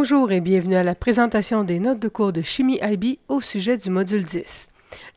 Bonjour et bienvenue à la présentation des notes de cours de chimie IB au sujet du module 10.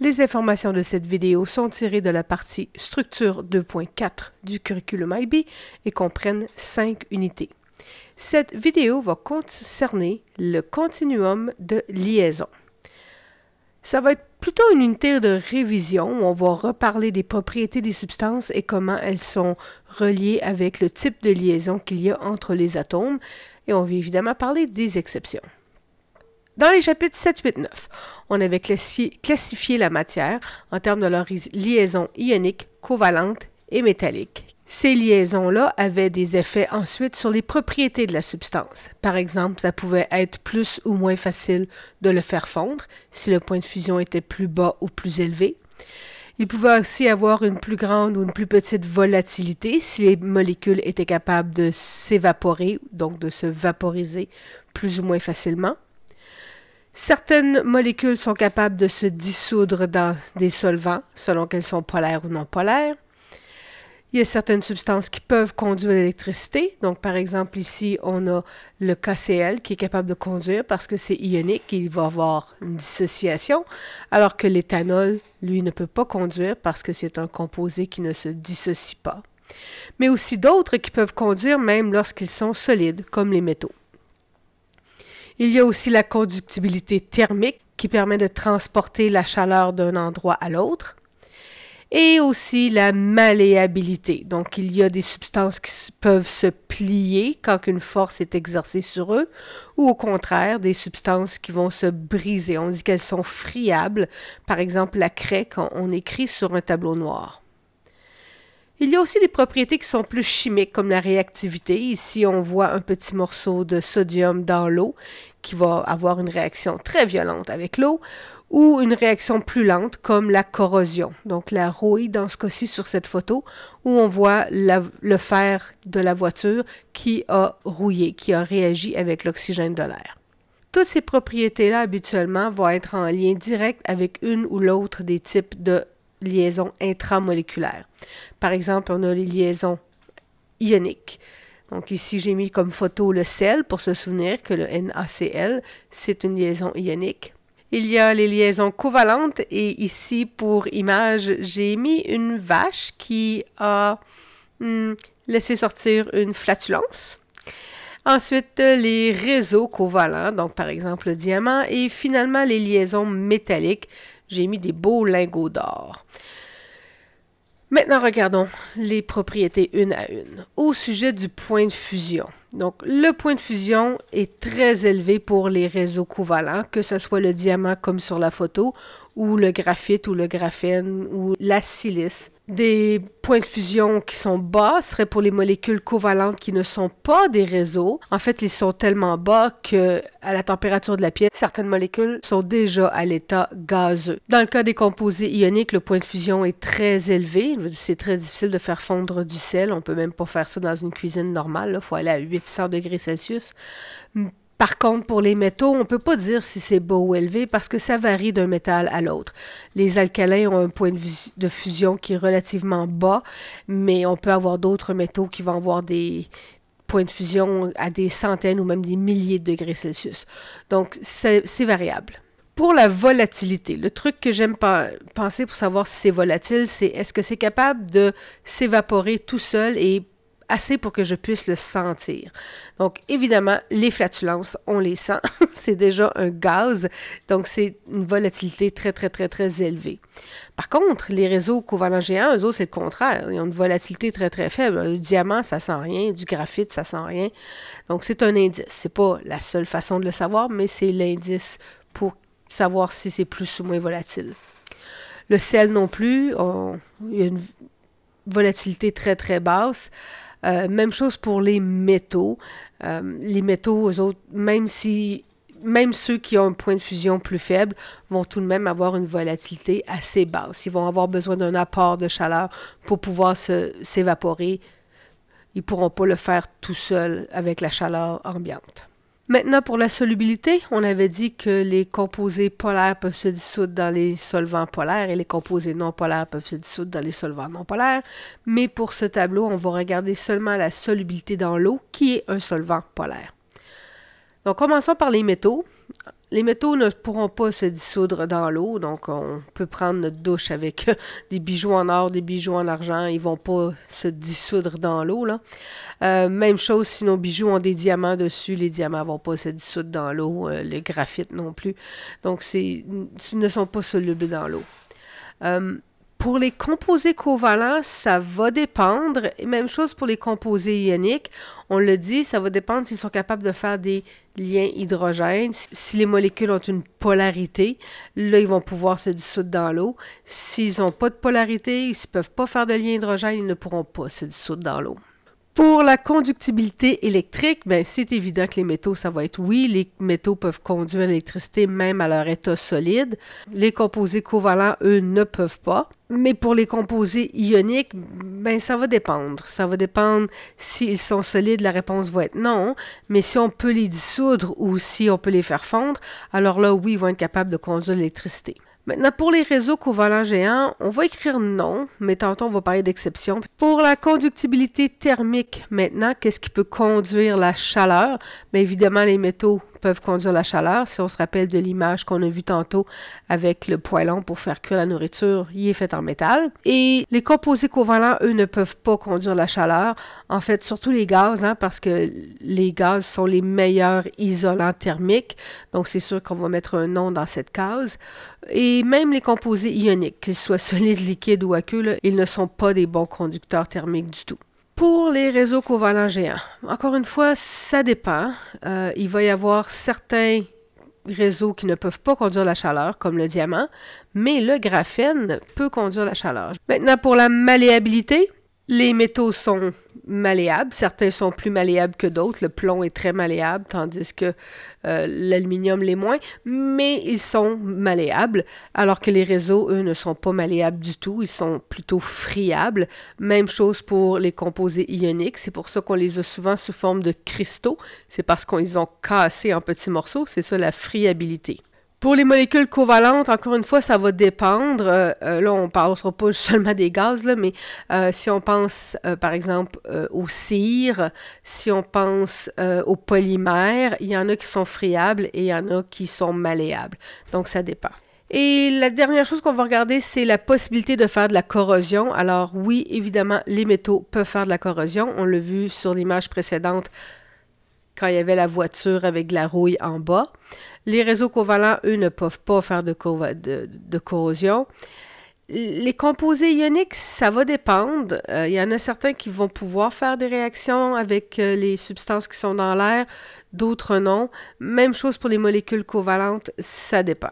Les informations de cette vidéo sont tirées de la partie Structure 2.4 du curriculum IB et comprennent 5 unités. Cette vidéo va concerner le continuum de liaison. Ça va être plutôt une unité de révision. Où on va reparler des propriétés des substances et comment elles sont reliées avec le type de liaison qu'il y a entre les atomes et on va évidemment parler des exceptions. Dans les chapitres 7, 8, 9, on avait classifié la matière en termes de leurs liaisons ioniques, covalentes et métalliques. Ces liaisons-là avaient des effets ensuite sur les propriétés de la substance. Par exemple, ça pouvait être plus ou moins facile de le faire fondre si le point de fusion était plus bas ou plus élevé. Il pouvait aussi avoir une plus grande ou une plus petite volatilité si les molécules étaient capables de s'évaporer, donc de se vaporiser plus ou moins facilement. Certaines molécules sont capables de se dissoudre dans des solvants, selon qu'elles sont polaires ou non polaires. Il y a certaines substances qui peuvent conduire l'électricité. Donc, par exemple, ici, on a le KCl qui est capable de conduire parce que c'est ionique, il va avoir une dissociation, alors que l'éthanol, lui, ne peut pas conduire parce que c'est un composé qui ne se dissocie pas. Mais aussi d'autres qui peuvent conduire même lorsqu'ils sont solides, comme les métaux. Il y a aussi la conductibilité thermique qui permet de transporter la chaleur d'un endroit à l'autre et aussi la malléabilité. Donc, il y a des substances qui peuvent se plier quand une force est exercée sur eux, ou au contraire, des substances qui vont se briser. On dit qu'elles sont friables, par exemple la craie quand on écrit sur un tableau noir. Il y a aussi des propriétés qui sont plus chimiques, comme la réactivité. Ici, on voit un petit morceau de sodium dans l'eau qui va avoir une réaction très violente avec l'eau, ou une réaction plus lente comme la corrosion, donc la rouille dans ce cas-ci sur cette photo où on voit le fer de la voiture qui a rouillé, qui a réagi avec l'oxygène de l'air. Toutes ces propriétés-là habituellement vont être en lien direct avec une ou l'autre des types de liaisons intramoléculaires. Par exemple, on a les liaisons ioniques. Donc ici, j'ai mis comme photo le sel pour se souvenir que le NaCl, c'est une liaison ionique. Il y a les liaisons covalentes et ici, pour image, j'ai mis une vache qui a hmm, laissé sortir une flatulence. Ensuite, les réseaux covalents, donc par exemple le diamant, et finalement les liaisons métalliques. J'ai mis des beaux lingots d'or. Maintenant, regardons les propriétés une à une au sujet du point de fusion. Donc, le point de fusion est très élevé pour les réseaux covalents, que ce soit le diamant comme sur la photo, ou le graphite, ou le graphène, ou la silice. Des points de fusion qui sont bas seraient pour les molécules covalentes qui ne sont pas des réseaux. En fait, ils sont tellement bas que, à la température de la pièce, certaines molécules sont déjà à l'état gazeux. Dans le cas des composés ioniques, le point de fusion est très élevé. C'est très difficile de faire fondre du sel. On peut même pas faire ça dans une cuisine normale. Il faut aller à 800 degrés Celsius par contre, pour les métaux, on ne peut pas dire si c'est bas ou élevé parce que ça varie d'un métal à l'autre. Les alcalins ont un point de fusion qui est relativement bas, mais on peut avoir d'autres métaux qui vont avoir des points de fusion à des centaines ou même des milliers de degrés Celsius. Donc, c'est variable. Pour la volatilité, le truc que j'aime penser pour savoir si c'est volatile, c'est est-ce que c'est capable de s'évaporer tout seul et assez pour que je puisse le sentir. Donc, évidemment, les flatulences, on les sent. c'est déjà un gaz, donc c'est une volatilité très, très, très, très élevée. Par contre, les réseaux covalents géants, eux autres, c'est le contraire. Ils ont une volatilité très, très faible. Le diamant, ça sent rien. Du graphite, ça sent rien. Donc, c'est un indice. C'est pas la seule façon de le savoir, mais c'est l'indice pour savoir si c'est plus ou moins volatile. Le sel non plus, on, il y a une volatilité très, très basse. Euh, même chose pour les métaux. Euh, les métaux, autres, même si même ceux qui ont un point de fusion plus faible vont tout de même avoir une volatilité assez basse. Ils vont avoir besoin d'un apport de chaleur pour pouvoir s'évaporer. Ils ne pourront pas le faire tout seuls avec la chaleur ambiante. Maintenant, pour la solubilité, on avait dit que les composés polaires peuvent se dissoudre dans les solvants polaires et les composés non polaires peuvent se dissoudre dans les solvants non polaires. Mais pour ce tableau, on va regarder seulement la solubilité dans l'eau, qui est un solvant polaire. Donc, commençons par les métaux. Les métaux ne pourront pas se dissoudre dans l'eau, donc on peut prendre notre douche avec euh, des bijoux en or, des bijoux en argent, ils vont pas se dissoudre dans l'eau. Euh, même chose si nos bijoux ont des diamants dessus, les diamants vont pas se dissoudre dans l'eau, euh, les graphites non plus. Donc, ils ne sont pas solubles dans l'eau. Pour les composés covalents, ça va dépendre. même chose pour les composés ioniques. On le dit, ça va dépendre s'ils sont capables de faire des liens hydrogènes. Si les molécules ont une polarité, là, ils vont pouvoir se dissoudre dans l'eau. S'ils n'ont pas de polarité, ils ne peuvent pas faire de liens hydrogène, ils ne pourront pas se dissoudre dans l'eau. Pour la conductibilité électrique, ben, c'est évident que les métaux, ça va être oui. Les métaux peuvent conduire l'électricité même à leur état solide. Les composés covalents, eux, ne peuvent pas. Mais pour les composés ioniques, ben, ça va dépendre. Ça va dépendre s'ils sont solides, la réponse va être non. Mais si on peut les dissoudre ou si on peut les faire fondre, alors là, oui, ils vont être capables de conduire l'électricité. Maintenant, pour les réseaux covalents géants, on va écrire non, mais tantôt on va parler d'exception. Pour la conductibilité thermique, maintenant, qu'est-ce qui peut conduire la chaleur? Bien évidemment, les métaux peuvent conduire la chaleur. Si on se rappelle de l'image qu'on a vue tantôt avec le poêlon pour faire cuire la nourriture, il est fait en métal. Et les composés covalents, eux, ne peuvent pas conduire la chaleur. En fait, surtout les gaz, hein, parce que les gaz sont les meilleurs isolants thermiques. Donc, c'est sûr qu'on va mettre un nom dans cette case. Et même les composés ioniques, qu'ils soient solides, liquides ou aqueux, ils ne sont pas des bons conducteurs thermiques du tout. Pour les réseaux covalents géants, encore une fois, ça dépend. Euh, il va y avoir certains réseaux qui ne peuvent pas conduire la chaleur, comme le diamant, mais le graphène peut conduire la chaleur. Maintenant, pour la malléabilité, les métaux sont malléables. Certains sont plus malléables que d'autres. Le plomb est très malléable, tandis que euh, l'aluminium l'est moins, mais ils sont malléables, alors que les réseaux, eux, ne sont pas malléables du tout. Ils sont plutôt friables. Même chose pour les composés ioniques. C'est pour ça qu'on les a souvent sous forme de cristaux. C'est parce qu'on les a cassés en petits morceaux. C'est ça la friabilité. Pour les molécules covalentes, encore une fois, ça va dépendre. Euh, euh, là, on ne parlera pas seulement des gaz, mais euh, si on pense, par exemple, aux cires, si on pense aux polymères, il y en a qui sont friables et il y en a qui sont malléables. Donc, ça dépend. Et la dernière chose qu'on va regarder, c'est la possibilité de faire de la corrosion. Alors oui, évidemment, les métaux peuvent faire de la corrosion. On l'a vu sur l'image précédente quand il y avait la voiture avec de la rouille en bas. Les réseaux covalents, eux, ne peuvent pas faire de, corrosion. Les composés ioniques, ça va dépendre. Euh, il y en a certains qui vont pouvoir faire des réactions avec euh, les substances qui sont dans l'air, d'autres non. Même chose pour les molécules covalentes, ça dépend.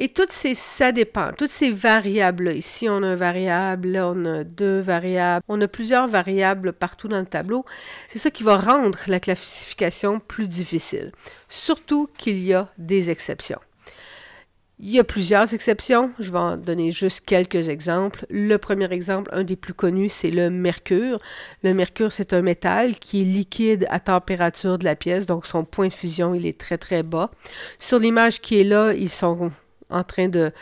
Et toutes ces ça dépend, toutes ces variables. Ici, on a une variable, là, on a deux variables, on a plusieurs variables partout dans le tableau. C'est ça qui va rendre la classification plus difficile, surtout qu'il y a des exceptions. Il y a plusieurs exceptions, je vais en donner juste quelques exemples. Le premier exemple, un des plus connus, c'est le mercure. Le mercure, c'est un métal qui est liquide à température de la pièce, donc son point de fusion, il est très très bas. Sur l'image qui est là, ils sont en train de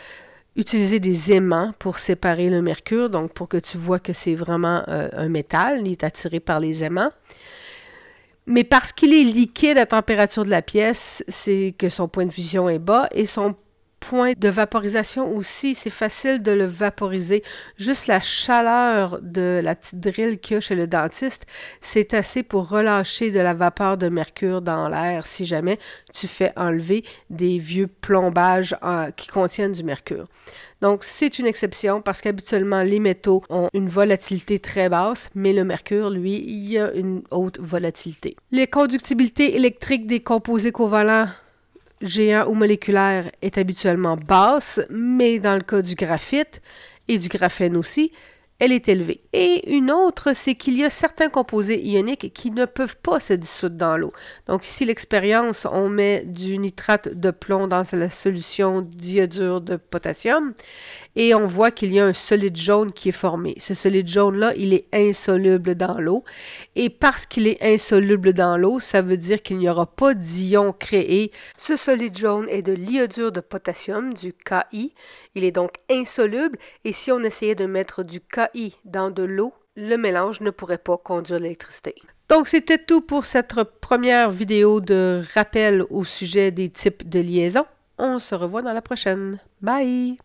utiliser des aimants pour séparer le mercure, donc pour que tu vois que c'est vraiment euh, un métal, il est attiré par les aimants. Mais parce qu'il est liquide à température de la pièce, c'est que son point de vision est bas et son point de vaporisation aussi. C'est facile de le vaporiser. Juste la chaleur de la petite drille qu'il y a chez le dentiste, c'est assez pour relâcher de la vapeur de mercure dans l'air si jamais tu fais enlever des vieux plombages euh, qui contiennent du mercure. Donc, c'est une exception parce qu'habituellement, les métaux ont une volatilité très basse, mais le mercure, lui, il a une haute volatilité. Les conductibilités électriques des composés covalents géant ou moléculaire est habituellement basse, mais dans le cas du graphite et du graphène aussi, elle est élevée. Et une autre, c'est qu'il y a certains composés ioniques qui ne peuvent pas se dissoudre dans l'eau. Donc ici, l'expérience, on met du nitrate de plomb dans la solution d'iodure de potassium et on voit qu'il y a un solide jaune qui est formé. Ce solide jaune-là, il est insoluble dans l'eau. Et parce qu'il est insoluble dans l'eau, ça veut dire qu'il n'y aura pas d'ions créé. Ce solide jaune est de l'iodure de potassium, du Ki. Il est donc insoluble. Et si on essayait de mettre du Ki dans de l'eau, le mélange ne pourrait pas conduire l'électricité. Donc, c'était tout pour cette première vidéo de rappel au sujet des types de liaisons. On se revoit dans la prochaine. Bye!